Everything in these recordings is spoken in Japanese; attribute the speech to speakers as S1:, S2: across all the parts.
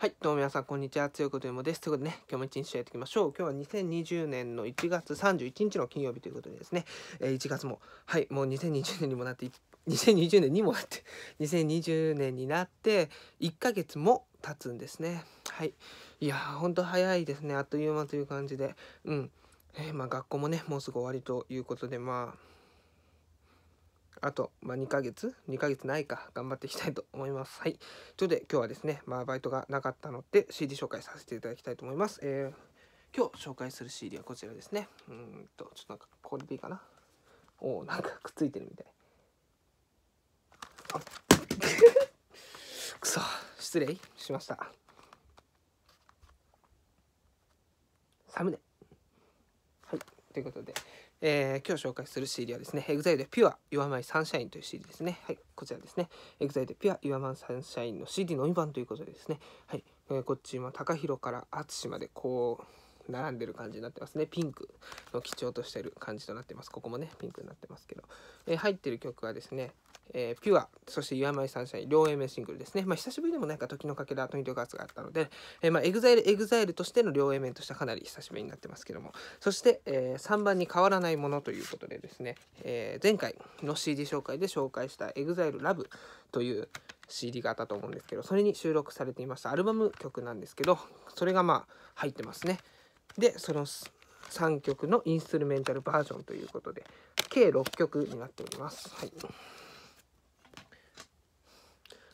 S1: はい、どうも皆さん、こんにちは。強いことゆもです。ということでね、今日も一日やっていきましょう。今日は2020年の1月31日の金曜日ということでですね、えー、1月も、はい、もう2020年にもなって、2020年にもなって、2020年になって、1ヶ月も経つんですね。はい。いやー、ほんと早いですね。あっという間という感じで。うん。えー、まあ、学校もね、もうすぐ終わりということで、まあ、あと、まあ、2ヶ月 ?2 ヶ月ないか、頑張っていきたいと思います。はい。ということで、今日はですね、まあ、バイトがなかったので、CD 紹介させていただきたいと思います。えー、今日紹介する CD はこちらですね。うんと、ちょっとなんか、これでいいかな。おお、なんかくっついてるみたい。あ くそ、失礼しました。サムネ。はい、ということで。えー、今日紹介する CD はですね、EXILE ピュア Your My Sunshine という CD ですね。はい、こちらですね、EXILE ピュア Your My Sunshine の CD のみ版ということでですね、はい、えー、こっち今、高 o から淳までこう、並んでる感じになってますね。ピンクの基調としてる感じとなってます。ここもね、ピンクになってますけど。えー、入ってる曲はですね、えー、ピュア、そして岩 o u r m 両 A 面シングルですね。まあ、久しぶりでもなんか時のかけら、トニトガーツがあったので、えー、まあ、EXILE、EXILE としての両 A 面としてはかなり久しぶりになってますけども、そして、えー、3番に変わらないものということでですね、えー、前回の CD 紹介で紹介した EXILE Love という CD があったと思うんですけど、それに収録されていましたアルバム曲なんですけど、それがまあ、入ってますね。で、その3曲のインストゥルメンタルバージョンということで、計6曲になっております。はい。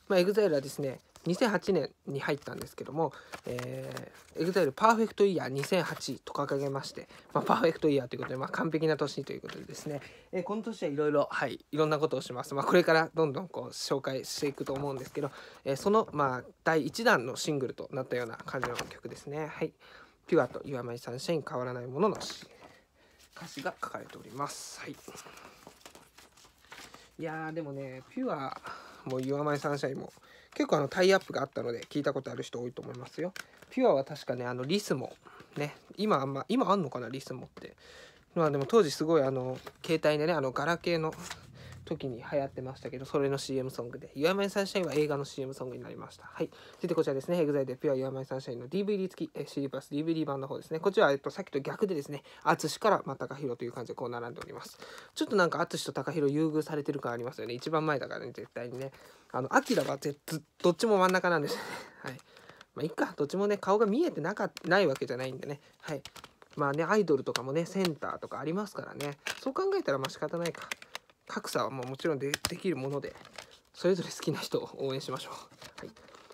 S1: まあ、EXILE はですね2008年に入ったんですけども、えー、EXILE パーフェクトイヤー2008と掲げまして、まあ、パーフェクトイヤーということで、まあ、完璧な年ということでですね、えー、この年はいろいろ、はい、いろんなことをします。まあ、これからどんどんこう紹介していくと思うんですけど、えー、その、まあ、第1弾のシングルとなったような感じの曲ですね。はい。ピュアと岩前さんシェイン変わらないものの歌詞が書かれております。はい。いやでもね、ピュア、もう y o u ン My s u も結構あのタイアップがあったので聞いたことある人多いと思いますよ。ピュアは確かね、あのリスもね、今あんま、今あんのかな、リスもって。まあでも当時すごいあの、携帯でね、あのガラケーの時に流行ってましたけど、それの CM ソングで、岩前サンシャインは映画の CM ソングになりました。はい。続いてこちらですね、エグザイ e で p u ア岩前サンシャインの DVD 付き、え CD バス DVD 版の方ですね。こちらは、えっと、さっきと逆でですね、淳からまたかひろという感じでこう並んでおります。ちょっとなんか淳と高弘優遇されてる感ありますよね。一番前だからね、絶対にね。あの、アキラはどっちも真ん中なんですよね。はい。まあ、いっか、どっちもね、顔が見えてなかないわけじゃないんでね。はい。まあね、アイドルとかもね、センターとかありますからね。そう考えたらまあ仕方ないか。格差はももちろんでできるものでそれぞれ好きな人を応援しましょう、はい、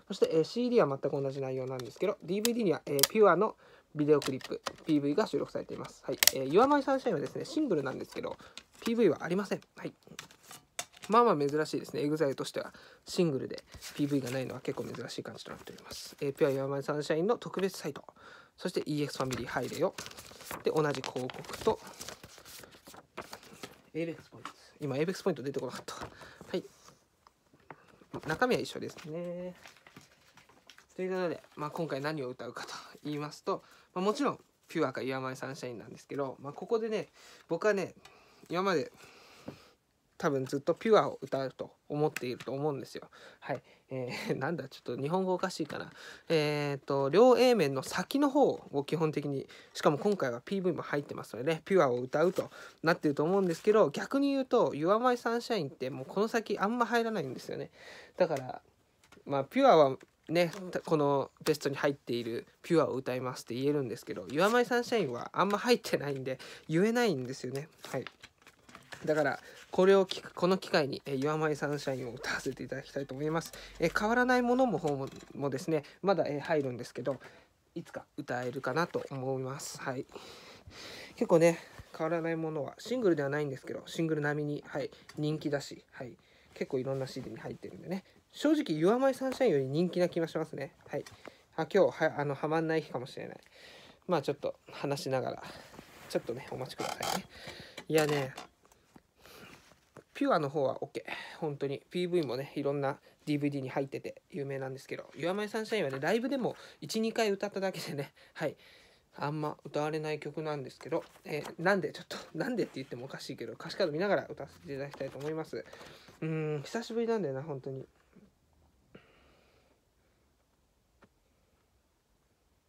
S1: そして、え CD は全く同じ内容なんですけど DVD には、えピュアのビデオクリップ PV が収録されています、はいえー、y o サンシ y インはですねシングルなんですけど PV はありません、はい、まあまあ珍しいですね EXILE としてはシングルで PV がないのは結構珍しい感じとなっております、えー、ピュア Your My s ンの特別サイトそして EX ファミリーハイレオで同じ広告と LX ポイント今、APEX ポイント出てこなかった。はい。中身は一緒ですね。ということで、まあ、今回何を歌うかと言いますと、まあ、もちろん、ピュアか岩前サンシャインなんですけど、まあ、ここでね、僕はね、今まで多分ずっとピュアを歌うと思っていると思うんですよ。はい。えー、なんだ、ちょっと日本語おかしいかな。えっ、ー、と、両 A 面の先の方を基本的に、しかも今回は PV も入ってますのでね、ピュアを歌うとなってると思うんですけど、逆に言うと、Your My Sunshine ってもうこの先あんま入らないんですよね。だから、まあ、ピュアはね、このベストに入っている「ピュアを歌います」って言えるんですけど「Your My Sunshine」はあんま入ってないんで言えないんですよね。はい、だからこれを聞く、この機会に、えー、y o u ン m ャインを歌わせていただきたいと思います。えー、変わらないものも方もですね、まだ、えー、入るんですけど、いつか歌えるかなと思います。はい。結構ね、変わらないものは、シングルではないんですけど、シングル並みに、はい、人気だし、はい。結構いろんな CD に入ってるんでね。正直、Your My s u ンより人気な気がしますね。はい。あ今日はあのはまんない日かもしれないまあちょっと話しながらちょっとねお待ちくださいねいやねピュアの方は OK。本当に。PV もね、いろんな DVD に入ってて有名なんですけど、y o u ン My s u n h i n はね、ライブでも1、2回歌っただけでね、はい。あんま歌われない曲なんですけど、えー、なんで、ちょっと、なんでって言ってもおかしいけど、歌詞カード見ながら歌わせていただきたいと思います。うん、久しぶりなんだよな、本当に。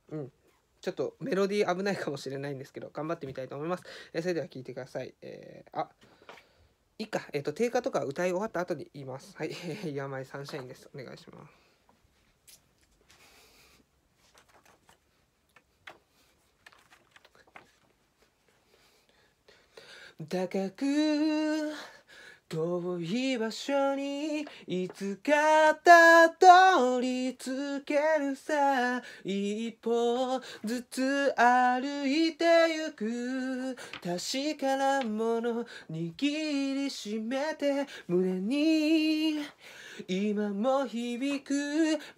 S1: うん。ちょっとメロディー危ないかもしれないんですけど、頑張ってみたいと思います。えー、それでは聴いてください。えー、あいいか、えっ、ー、と、定価とか歌い終わった後に言います。はい、山 井サンシャインです。お願いします。
S2: 高く遠い場所にいつかたどり着けるさ一歩ずつ歩いてゆく確かなもの握りしめて胸に今も響く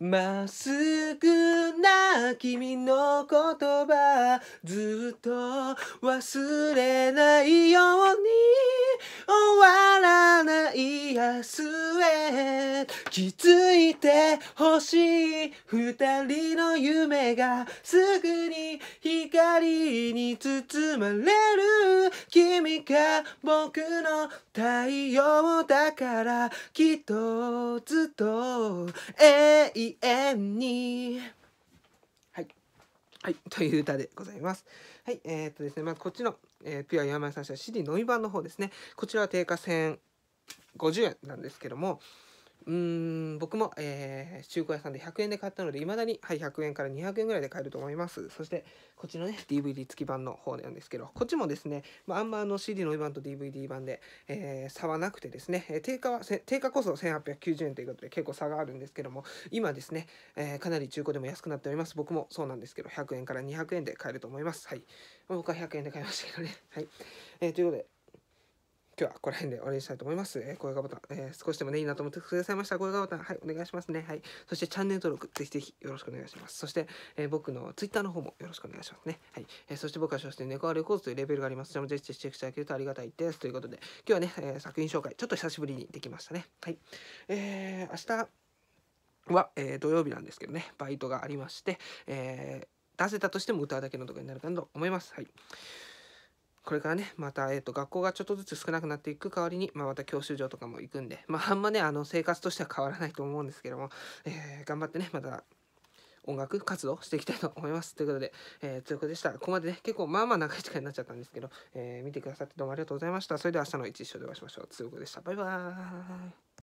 S2: まっすぐな君の言葉ずっと忘れないように終わらない明日へ気づいてほしい二人の夢がすぐに光に包まれる君が僕の太陽だからきっとずっと
S1: 永遠にはい、という歌でございます。はい、えー、っとですね、まずこっちの、えー、ピュア山井さん社 CD のみ版の方ですね。こちらは定価1050円なんですけども、うん僕も、えー、中古屋さんで100円で買ったのでいまだに、はい、100円から200円ぐらいで買えると思いますそしてこっちのね DVD 付き版の方なんですけどこっちもですね、まあ、あんまあの CD の版と DVD 版で、えー、差はなくてですね、え定価は定価こそ1890円ということで結構差があるんですけども今ですね、えー、かなり中古でも安くなっております僕もそうなんですけど100円から200円で買えると思いますはい僕は100円で買いましたけどねはい、えー、ということで今日はこの辺で終わりにしたいと思います。えー、高評価ボタン、えー、少しでもね、いいなと思ってくださいました高評価ボタン、はい、お願いしますね。はい。そして、チャンネル登録、ぜひぜひよろしくお願いします。そして、えー、僕の Twitter の方もよろしくお願いしますね。はい。えー、そして、僕は所してネコアレコーズというレベルがあります。それもぜひチェックしていただけるとありがたいです。ということで、今日はね、えー、作品紹介、ちょっと久しぶりにできましたね。はい。えー、明日は、えー、土曜日なんですけどね、バイトがありまして、えー、出せたとしても歌うだけの動画になるかなと思います。はい。これからね、また、えー、と、学校がちょっとずつ少なくなっていく代わりに、まあ、また教習所とかも行くんで、まあ、あんまね、あの、生活としては変わらないと思うんですけども、えー、頑張ってね、また、音楽活動していきたいと思います。ということで、えー、とでした。ここまでね、結構まあまあ長い時間になっちゃったんですけど、えー、見てくださってどうもありがとうございました。それでは明日の一日でお会いしましょう。つうこでした。バイバーイ。